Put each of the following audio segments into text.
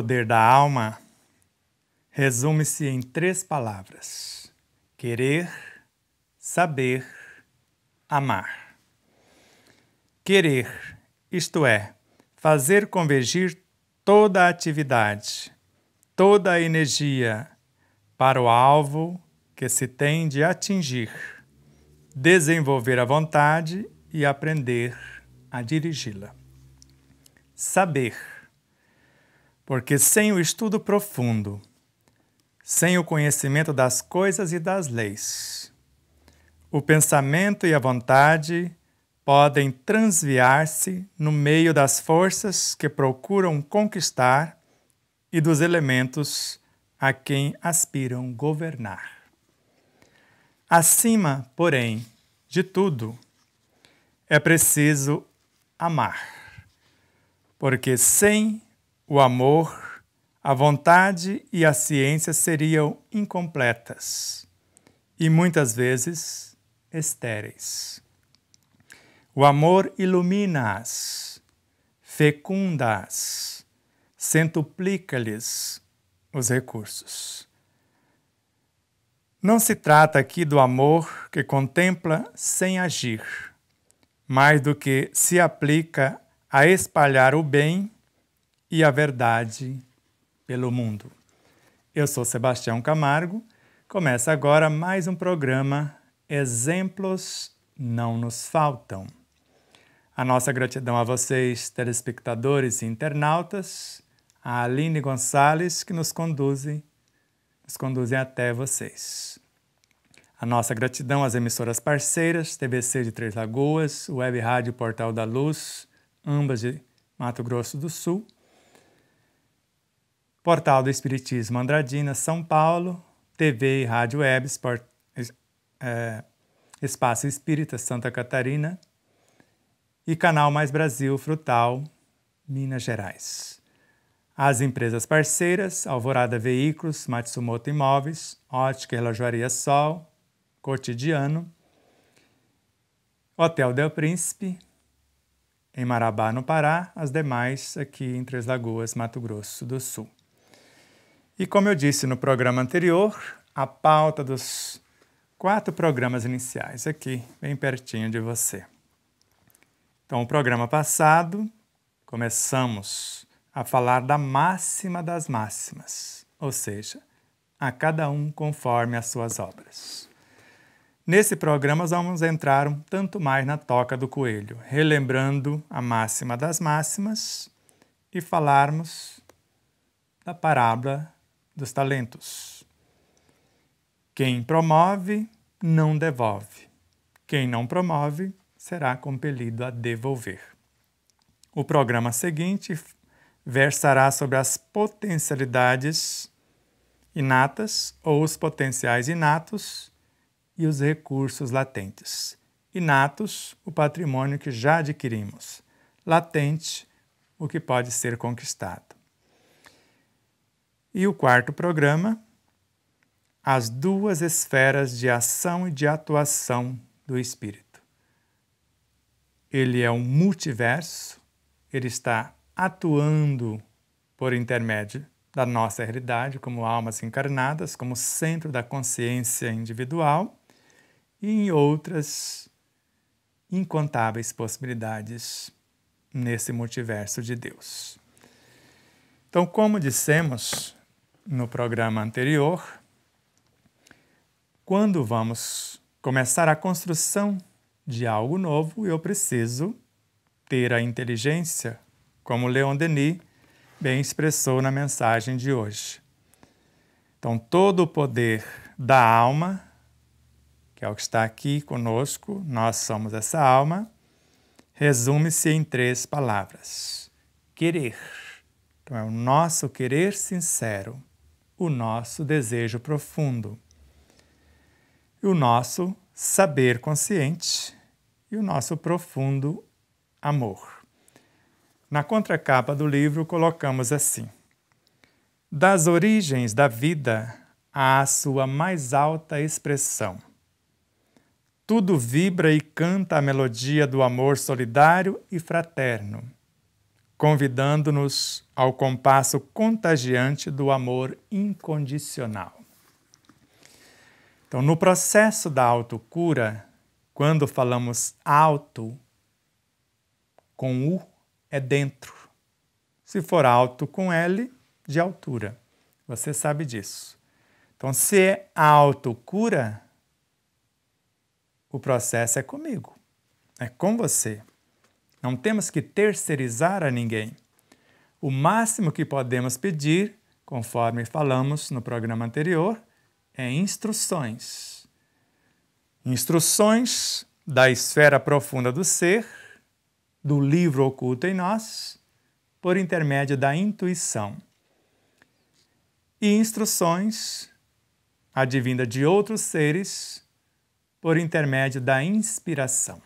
poder da alma resume-se em três palavras: querer, saber, amar. Querer, isto é, fazer convergir toda a atividade, toda a energia para o alvo que se tem de atingir, desenvolver a vontade e aprender a dirigi-la. Saber porque sem o estudo profundo, sem o conhecimento das coisas e das leis, o pensamento e a vontade podem transviar-se no meio das forças que procuram conquistar e dos elementos a quem aspiram governar. Acima, porém, de tudo, é preciso amar, porque sem o amor, a vontade e a ciência seriam incompletas e muitas vezes estéreis. O amor ilumina-as, fecunda-as, centuplica-lhes os recursos. Não se trata aqui do amor que contempla sem agir, mais do que se aplica a espalhar o bem e a verdade pelo mundo. Eu sou Sebastião Camargo. Começa agora mais um programa Exemplos Não Nos Faltam. A nossa gratidão a vocês, telespectadores e internautas, a Aline Gonçalves, que nos conduzem, nos conduzem até vocês. A nossa gratidão às emissoras parceiras, TBC de Três Lagoas, Web Rádio Portal da Luz, ambas de Mato Grosso do Sul, Portal do Espiritismo Andradina, São Paulo, TV e Rádio Web, Sport, é, Espaço Espírita Santa Catarina e Canal Mais Brasil Frutal, Minas Gerais. As empresas parceiras, Alvorada Veículos, Matsumoto Imóveis, Ótica Relojoaria Sol, Cotidiano, Hotel Del Príncipe, em Marabá, no Pará, as demais aqui em Três Lagoas, Mato Grosso do Sul. E como eu disse no programa anterior, a pauta dos quatro programas iniciais aqui, bem pertinho de você. Então, o programa passado, começamos a falar da máxima das máximas, ou seja, a cada um conforme as suas obras. Nesse programa, vamos entrar um tanto mais na toca do coelho, relembrando a máxima das máximas e falarmos da parábola dos talentos. Quem promove, não devolve. Quem não promove, será compelido a devolver. O programa seguinte versará sobre as potencialidades inatas ou os potenciais inatos e os recursos latentes. Inatos, o patrimônio que já adquirimos. Latente, o que pode ser conquistado. E o quarto programa, as duas esferas de ação e de atuação do espírito. Ele é um multiverso, ele está atuando por intermédio da nossa realidade como almas encarnadas, como centro da consciência individual e em outras incontáveis possibilidades nesse multiverso de Deus. Então, como dissemos, no programa anterior, quando vamos começar a construção de algo novo, eu preciso ter a inteligência, como Leon Denis bem expressou na mensagem de hoje. Então, todo o poder da alma, que é o que está aqui conosco, nós somos essa alma, resume-se em três palavras: querer. Então, é o nosso querer sincero o nosso desejo profundo, o nosso saber consciente e o nosso profundo amor. Na contracapa do livro, colocamos assim: Das origens da vida à sua mais alta expressão. Tudo vibra e canta a melodia do amor solidário e fraterno convidando-nos ao compasso contagiante do amor incondicional. Então, no processo da autocura, quando falamos alto, com U é dentro. Se for alto com L, de altura. Você sabe disso. Então, se é autocura, o processo é comigo, é com você. Não temos que terceirizar a ninguém. O máximo que podemos pedir, conforme falamos no programa anterior, é instruções. Instruções da esfera profunda do ser, do livro oculto em nós, por intermédio da intuição. E instruções advinda de outros seres por intermédio da inspiração.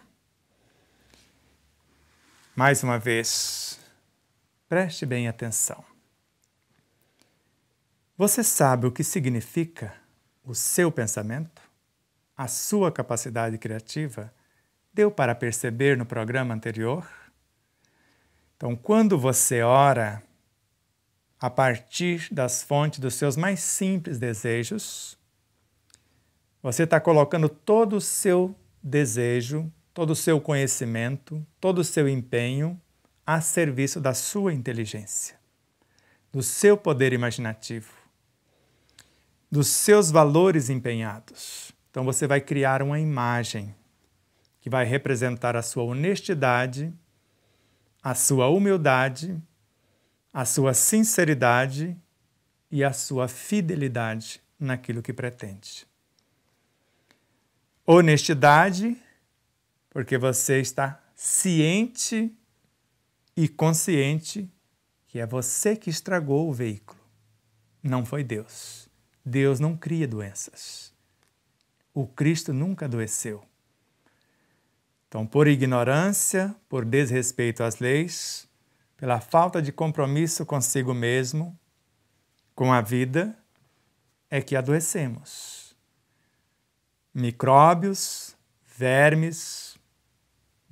Mais uma vez, preste bem atenção. Você sabe o que significa o seu pensamento? A sua capacidade criativa? Deu para perceber no programa anterior? Então, quando você ora a partir das fontes dos seus mais simples desejos, você está colocando todo o seu desejo todo o seu conhecimento, todo o seu empenho a serviço da sua inteligência, do seu poder imaginativo, dos seus valores empenhados. Então você vai criar uma imagem que vai representar a sua honestidade, a sua humildade, a sua sinceridade e a sua fidelidade naquilo que pretende. Honestidade porque você está ciente e consciente que é você que estragou o veículo. Não foi Deus. Deus não cria doenças. O Cristo nunca adoeceu. Então, por ignorância, por desrespeito às leis, pela falta de compromisso consigo mesmo, com a vida, é que adoecemos. Micróbios, vermes,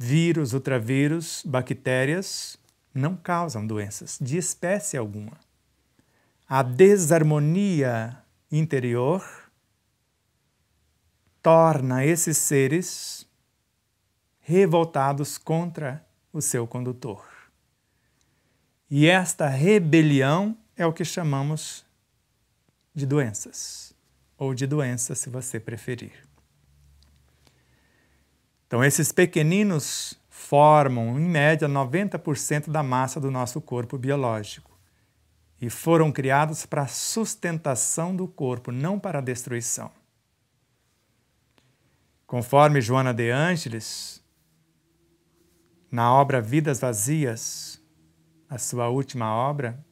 Vírus, ultravírus, bactérias não causam doenças de espécie alguma. A desarmonia interior torna esses seres revoltados contra o seu condutor. E esta rebelião é o que chamamos de doenças, ou de doença, se você preferir. Então, esses pequeninos formam, em média, 90% da massa do nosso corpo biológico e foram criados para sustentação do corpo, não para destruição. Conforme Joana de Ângeles, na obra Vidas Vazias, a sua última obra,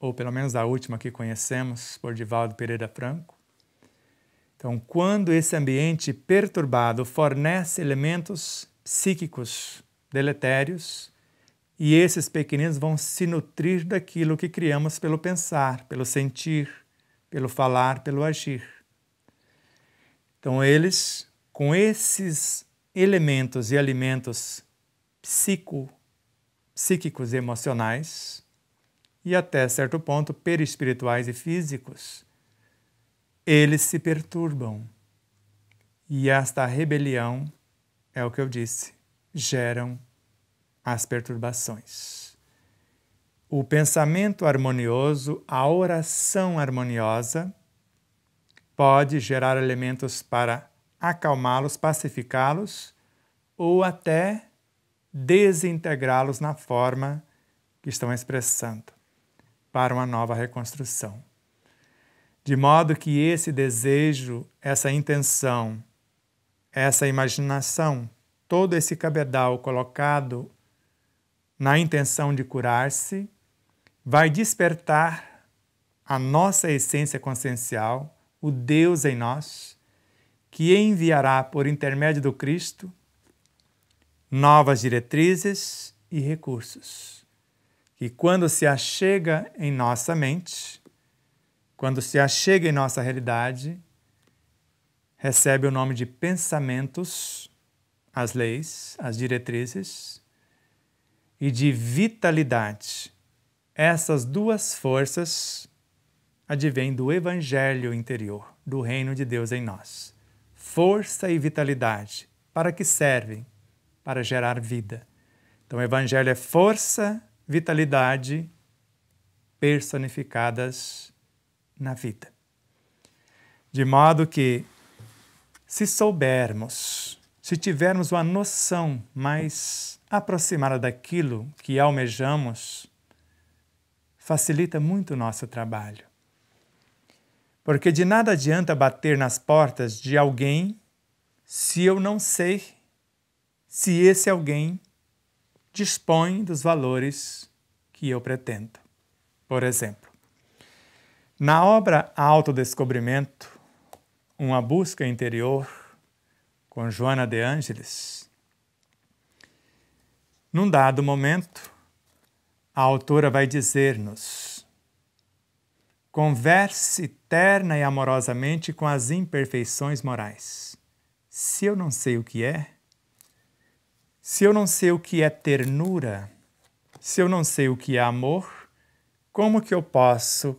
ou pelo menos a última que conhecemos, por Divaldo Pereira Franco, então, quando esse ambiente perturbado fornece elementos psíquicos deletérios, e esses pequeninos vão se nutrir daquilo que criamos pelo pensar, pelo sentir, pelo falar, pelo agir. Então, eles, com esses elementos e alimentos psico, psíquicos e emocionais, e até certo ponto perispirituais e físicos, eles se perturbam. E esta rebelião, é o que eu disse, geram as perturbações. O pensamento harmonioso, a oração harmoniosa, pode gerar elementos para acalmá-los, pacificá-los ou até desintegrá-los na forma que estão expressando para uma nova reconstrução de modo que esse desejo, essa intenção, essa imaginação, todo esse cabedal colocado na intenção de curar-se, vai despertar a nossa essência consciencial, o Deus em nós, que enviará por intermédio do Cristo novas diretrizes e recursos, que quando se achega em nossa mente, quando se achega em nossa realidade, recebe o nome de pensamentos, as leis, as diretrizes, e de vitalidade. Essas duas forças advêm do evangelho interior, do reino de Deus em nós. Força e vitalidade, para que servem? Para gerar vida. Então, o evangelho é força, vitalidade personificadas na vida. De modo que, se soubermos, se tivermos uma noção mais aproximada daquilo que almejamos, facilita muito o nosso trabalho. Porque de nada adianta bater nas portas de alguém se eu não sei se esse alguém dispõe dos valores que eu pretendo. Por exemplo, na obra Autodescobrimento, Uma Busca Interior, com Joana de Ângeles, num dado momento, a autora vai dizer-nos: converse terna e amorosamente com as imperfeições morais. Se eu não sei o que é, se eu não sei o que é ternura, se eu não sei o que é amor, como que eu posso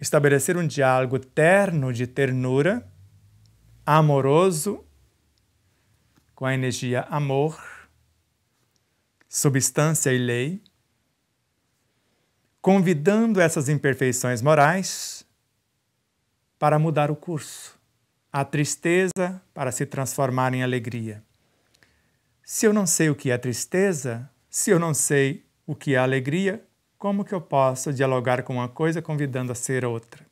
estabelecer um diálogo terno de ternura, amoroso, com a energia amor, substância e lei, convidando essas imperfeições morais para mudar o curso, a tristeza para se transformar em alegria. Se eu não sei o que é tristeza, se eu não sei o que é alegria, como que eu posso dialogar com uma coisa convidando a ser outra?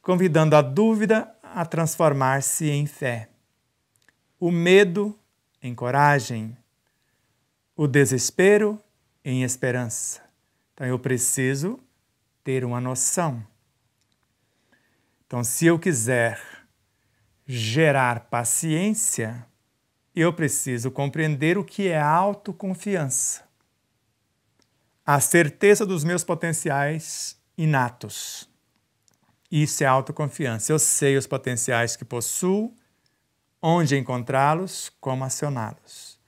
Convidando a dúvida a transformar-se em fé, o medo em coragem, o desespero em esperança. Então eu preciso ter uma noção. Então, se eu quiser gerar paciência, eu preciso compreender o que é autoconfiança a certeza dos meus potenciais inatos. Isso é autoconfiança. Eu sei os potenciais que possuo, onde encontrá-los, como acioná-los.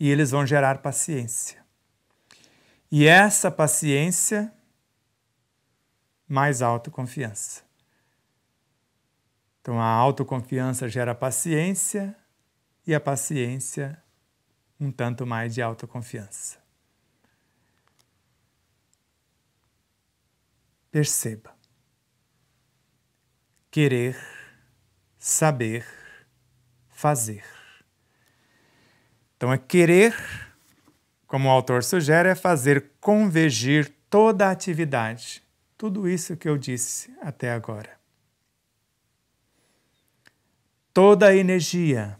E eles vão gerar paciência. E essa paciência, mais autoconfiança. Então a autoconfiança gera paciência e a paciência um tanto mais de autoconfiança. perceba. Querer, saber, fazer. Então é querer, como o autor sugere, é fazer convergir toda a atividade, tudo isso que eu disse até agora. Toda a energia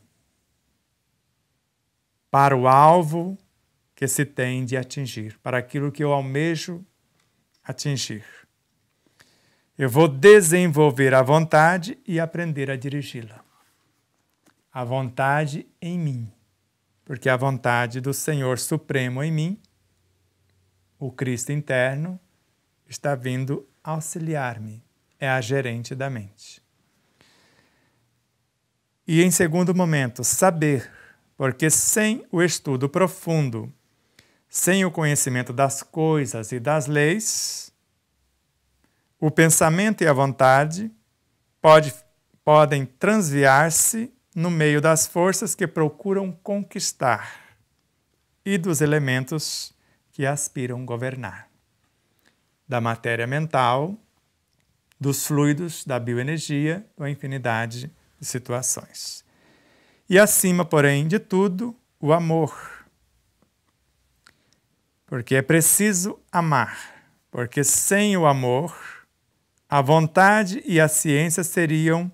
para o alvo que se tem de atingir, para aquilo que eu almejo atingir. Eu vou desenvolver a vontade e aprender a dirigi-la. A vontade em mim, porque a vontade do Senhor Supremo em mim, o Cristo interno, está vindo auxiliar-me, é a gerente da mente. E em segundo momento, saber, porque sem o estudo profundo, sem o conhecimento das coisas e das leis, o pensamento e a vontade pode, podem transviar-se no meio das forças que procuram conquistar e dos elementos que aspiram governar. Da matéria mental, dos fluidos, da bioenergia, da infinidade de situações. E acima, porém, de tudo, o amor. Porque é preciso amar, porque sem o amor a vontade e a ciência seriam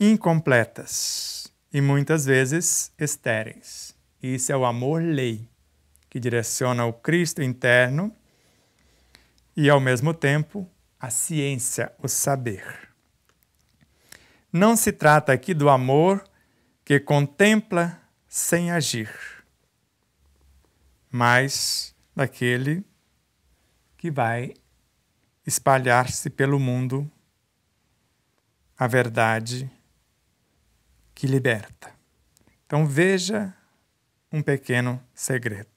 incompletas e muitas vezes estéreis. Isso é o amor-lei, que direciona o Cristo interno e, ao mesmo tempo, a ciência, o saber. Não se trata aqui do amor que contempla sem agir, mas daquele que vai espalhar-se pelo mundo a verdade que liberta. Então veja um pequeno segredo.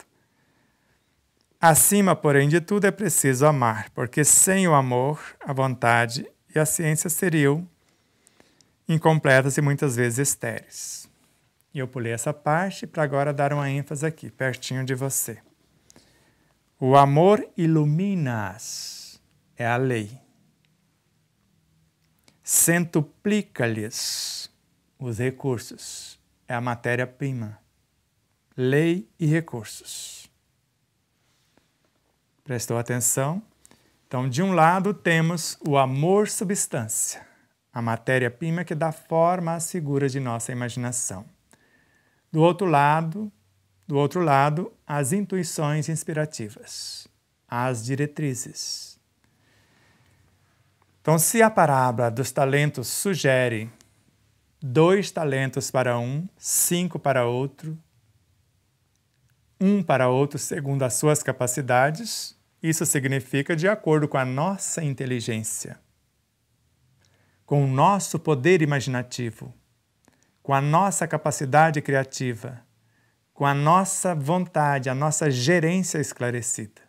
Acima, porém, de tudo é preciso amar, porque sem o amor, a vontade e a ciência seriam incompletas e muitas vezes estéreis. E eu pulei essa parte para agora dar uma ênfase aqui, pertinho de você. O amor ilumina-as é a lei. Centuplica-lhes os recursos, é a matéria-prima. Lei e recursos. Prestou atenção? Então, de um lado, temos o amor-substância, a matéria-prima que dá forma às figuras de nossa imaginação. Do outro lado, do outro lado, as intuições inspirativas, as diretrizes, então, se a parábola dos talentos sugere dois talentos para um, cinco para outro, um para outro segundo as suas capacidades, isso significa de acordo com a nossa inteligência, com o nosso poder imaginativo, com a nossa capacidade criativa, com a nossa vontade, a nossa gerência esclarecida,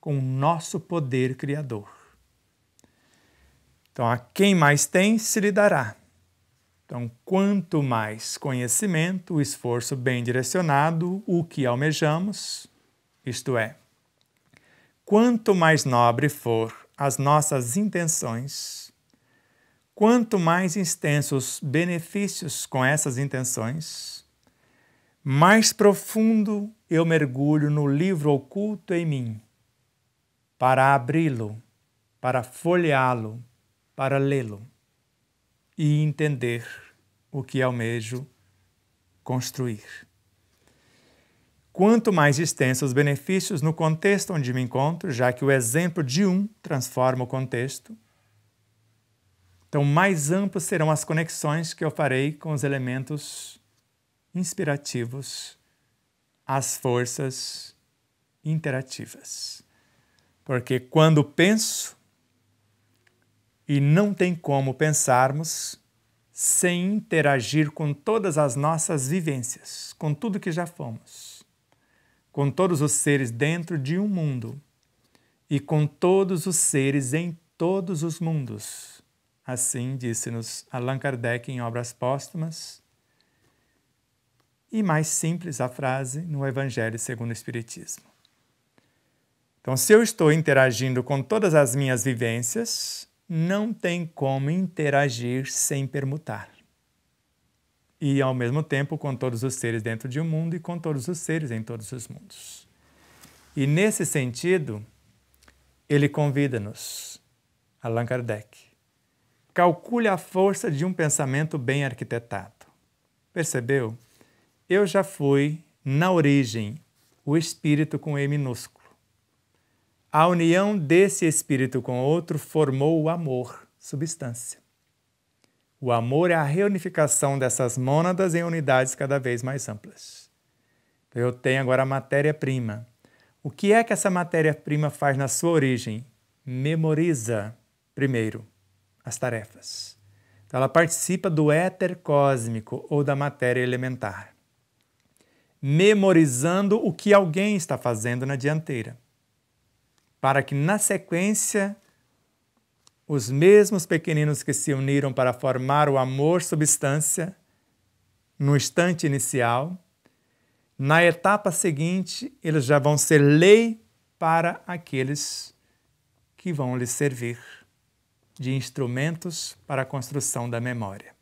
com o nosso poder criador. Então, a quem mais tem, se lhe dará. Então, quanto mais conhecimento, o esforço bem direcionado, o que almejamos, isto é, quanto mais nobre for as nossas intenções, quanto mais extensos benefícios com essas intenções, mais profundo eu mergulho no livro oculto em mim, para abri-lo, para folheá-lo, para lê-lo e entender o que almejo construir. Quanto mais extensos os benefícios no contexto onde me encontro, já que o exemplo de um transforma o contexto, então mais amplas serão as conexões que eu farei com os elementos inspirativos, as forças interativas. Porque quando penso, e não tem como pensarmos sem interagir com todas as nossas vivências, com tudo que já fomos, com todos os seres dentro de um mundo e com todos os seres em todos os mundos. Assim disse-nos Allan Kardec em Obras Póstumas. E mais simples a frase no Evangelho segundo o Espiritismo. Então, se eu estou interagindo com todas as minhas vivências, não tem como interagir sem permutar. E ao mesmo tempo com todos os seres dentro de um mundo e com todos os seres em todos os mundos. E nesse sentido, ele convida-nos, Allan Kardec, calcule a força de um pensamento bem arquitetado. Percebeu? Eu já fui, na origem, o espírito com E minúsculo a união desse espírito com outro formou o amor, substância. O amor é a reunificação dessas mônadas em unidades cada vez mais amplas. Então, eu tenho agora a matéria-prima. O que é que essa matéria-prima faz na sua origem? Memoriza, primeiro, as tarefas. Então, ela participa do éter cósmico ou da matéria elementar, memorizando o que alguém está fazendo na dianteira para que na sequência os mesmos pequeninos que se uniram para formar o amor substância no instante inicial, na etapa seguinte eles já vão ser lei para aqueles que vão lhes servir de instrumentos para a construção da memória.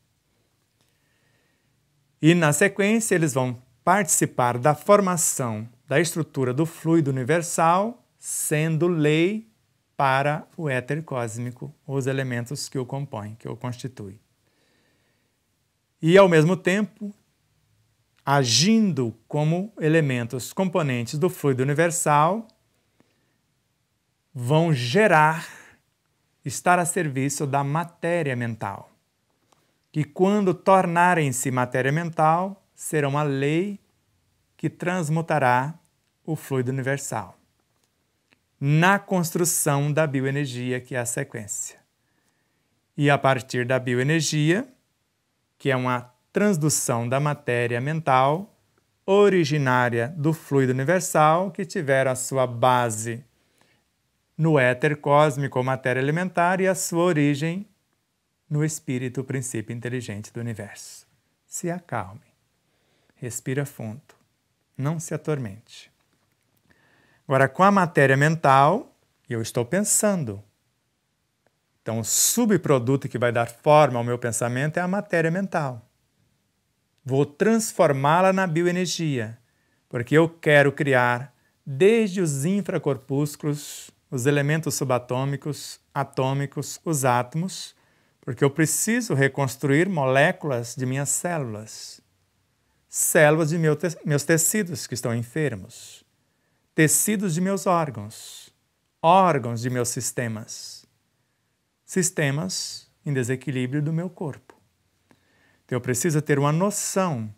E na sequência eles vão participar da formação da estrutura do fluido universal sendo lei para o éter cósmico, os elementos que o compõem, que o constituem. E, ao mesmo tempo, agindo como elementos componentes do fluido universal, vão gerar, estar a serviço da matéria mental, que, quando tornarem-se matéria mental, serão a lei que transmutará o fluido universal na construção da bioenergia, que é a sequência. E a partir da bioenergia, que é uma transdução da matéria mental originária do fluido universal, que tiver a sua base no éter cósmico ou matéria elementar e a sua origem no espírito, princípio inteligente do universo. Se acalme. Respira fundo. Não se atormente. Agora, com a matéria mental, eu estou pensando. Então, o subproduto que vai dar forma ao meu pensamento é a matéria mental. Vou transformá-la na bioenergia, porque eu quero criar, desde os infracorpúsculos, os elementos subatômicos, atômicos, os átomos, porque eu preciso reconstruir moléculas de minhas células, células de meu te meus tecidos que estão enfermos tecidos de meus órgãos, órgãos de meus sistemas, sistemas em desequilíbrio do meu corpo. Então eu preciso ter uma noção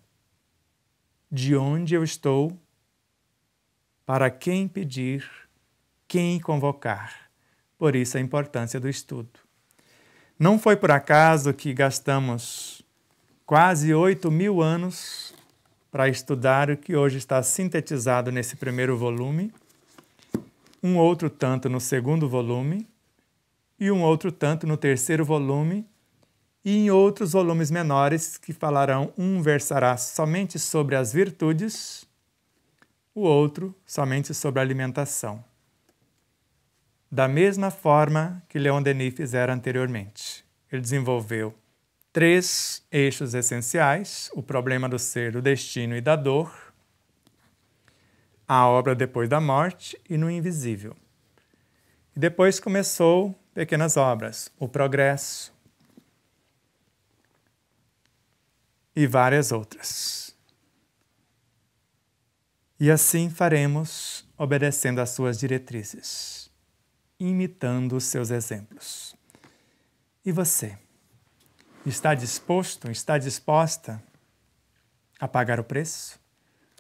de onde eu estou, para quem pedir, quem convocar. Por isso a importância do estudo. Não foi por acaso que gastamos quase oito mil anos para estudar o que hoje está sintetizado nesse primeiro volume, um outro tanto no segundo volume e um outro tanto no terceiro volume e em outros volumes menores que falarão um versará somente sobre as virtudes, o outro somente sobre a alimentação. Da mesma forma que Leon Denis fizera anteriormente, ele desenvolveu três eixos essenciais: o problema do ser, o destino e da dor, a obra depois da morte e no invisível. E depois começou pequenas obras, o progresso e várias outras. E assim faremos, obedecendo às suas diretrizes, imitando os seus exemplos. E você? está disposto, está disposta a pagar o preço?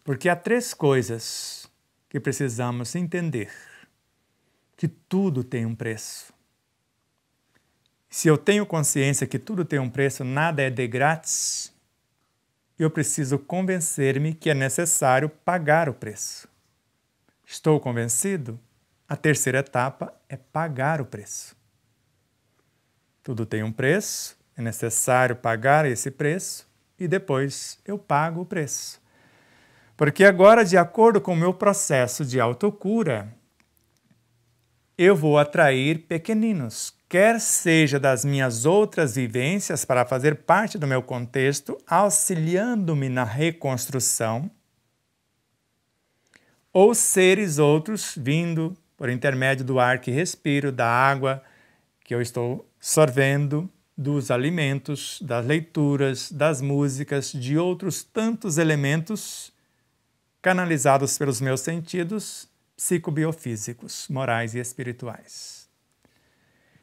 Porque há três coisas que precisamos entender: que tudo tem um preço. Se eu tenho consciência que tudo tem um preço, nada é de grátis, eu preciso convencer-me que é necessário pagar o preço. Estou convencido? A terceira etapa é pagar o preço. Tudo tem um preço, é necessário pagar esse preço e depois eu pago o preço. Porque agora, de acordo com o meu processo de autocura, eu vou atrair pequeninos, quer seja das minhas outras vivências para fazer parte do meu contexto, auxiliando-me na reconstrução, ou seres outros vindo por intermédio do ar que respiro, da água que eu estou sorvendo, dos alimentos, das leituras, das músicas, de outros tantos elementos canalizados pelos meus sentidos psicobiofísicos, morais e espirituais.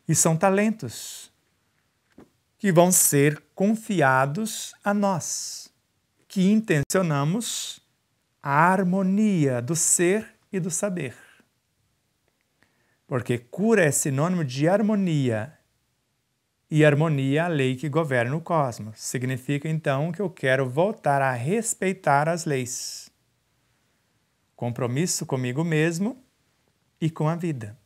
E são talentos que vão ser confiados a nós, que intencionamos a harmonia do ser e do saber. Porque cura é sinônimo de harmonia, e harmonia à lei que governa o cosmos. Significa então que eu quero voltar a respeitar as leis. Compromisso comigo mesmo e com a vida.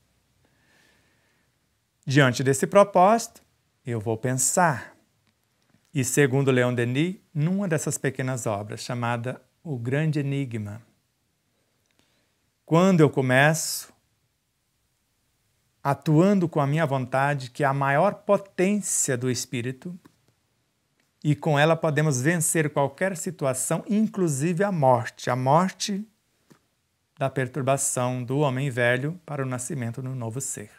Diante desse propósito, eu vou pensar. E segundo Leon Denis, numa dessas pequenas obras, chamada O Grande Enigma, quando eu começo atuando com a minha vontade, que é a maior potência do espírito, e com ela podemos vencer qualquer situação, inclusive a morte. A morte da perturbação do homem velho para o nascimento no novo ser.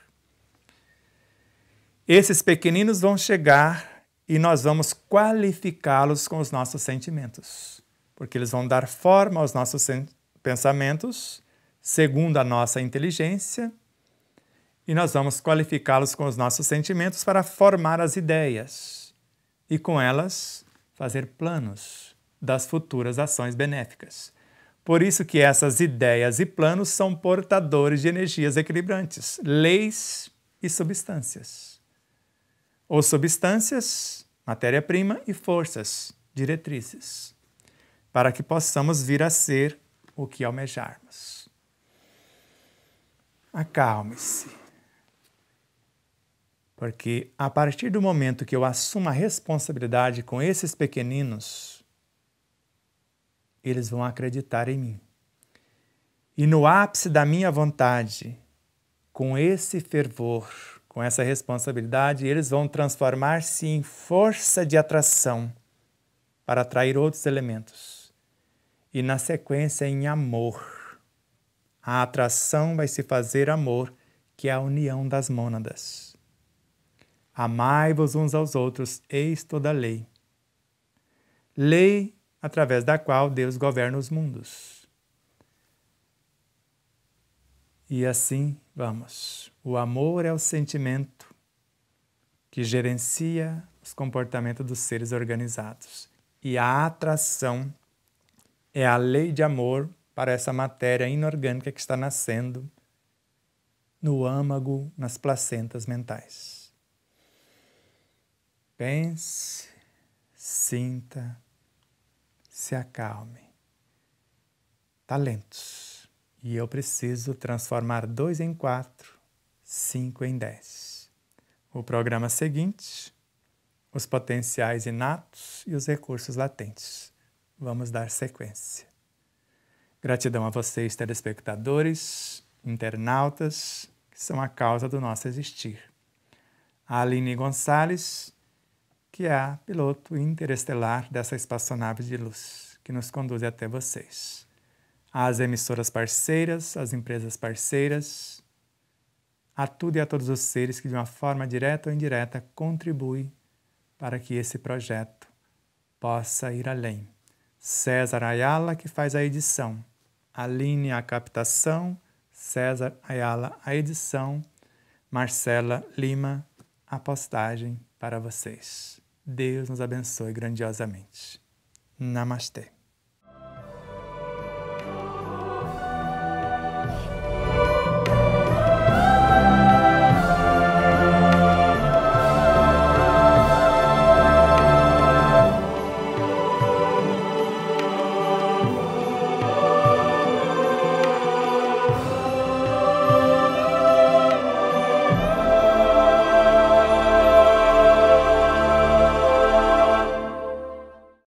Esses pequeninos vão chegar e nós vamos qualificá-los com os nossos sentimentos, porque eles vão dar forma aos nossos pensamentos segundo a nossa inteligência e nós vamos qualificá-los com os nossos sentimentos para formar as ideias e, com elas, fazer planos das futuras ações benéficas. Por isso que essas ideias e planos são portadores de energias equilibrantes, leis e substâncias. Ou substâncias, matéria-prima e forças, diretrizes, para que possamos vir a ser o que almejarmos. Acalme-se. Porque a partir do momento que eu assumo a responsabilidade com esses pequeninos, eles vão acreditar em mim. E no ápice da minha vontade, com esse fervor, com essa responsabilidade, eles vão transformar-se em força de atração para atrair outros elementos. E na sequência, em amor. A atração vai se fazer amor, que é a união das mônadas. Amai-vos uns aos outros, eis toda a lei. Lei através da qual Deus governa os mundos. E assim vamos. O amor é o sentimento que gerencia os comportamentos dos seres organizados. E a atração é a lei de amor para essa matéria inorgânica que está nascendo no âmago, nas placentas mentais. Pense, sinta, se acalme. Talentos. E eu preciso transformar dois em quatro, cinco em dez. O programa seguinte, os potenciais inatos e os recursos latentes. Vamos dar sequência. Gratidão a vocês, telespectadores, internautas, que são a causa do nosso existir. A Aline Gonçalves, que é a piloto interestelar dessa espaçonave de luz que nos conduz até vocês. As emissoras parceiras, as empresas parceiras, a tudo e a todos os seres que de uma forma direta ou indireta contribuem para que esse projeto possa ir além. César Ayala que faz a edição, Aline a captação, César Ayala a edição, Marcela Lima a postagem para vocês. Deus nos abençoe grandiosamente. Namastê.